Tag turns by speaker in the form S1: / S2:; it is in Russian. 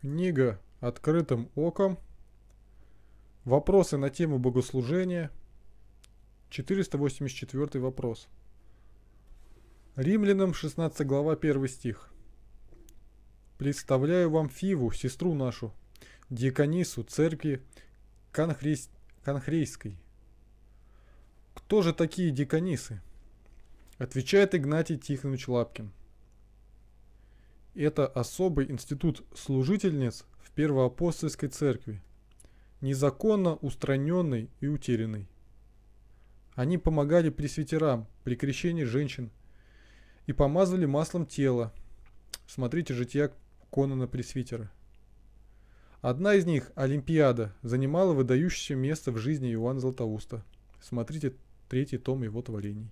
S1: Книга «Открытым оком». Вопросы на тему богослужения. 484 вопрос. Римлянам 16 глава 1 стих. «Представляю вам Фиву, сестру нашу, диаконису церкви Конхрис... Конхрейской». Кто же такие диаконисы? Отвечает Игнатий Тихонович Лапкин. Это особый институт служительниц в Первоапостольской церкви, незаконно устраненный и утерянный. Они помогали пресвитерам при крещении женщин и помазали маслом тело. Смотрите жития Конана Пресвитера. Одна из них, Олимпиада, занимала выдающееся место в жизни Иоанна Златоуста. Смотрите третий том его творений.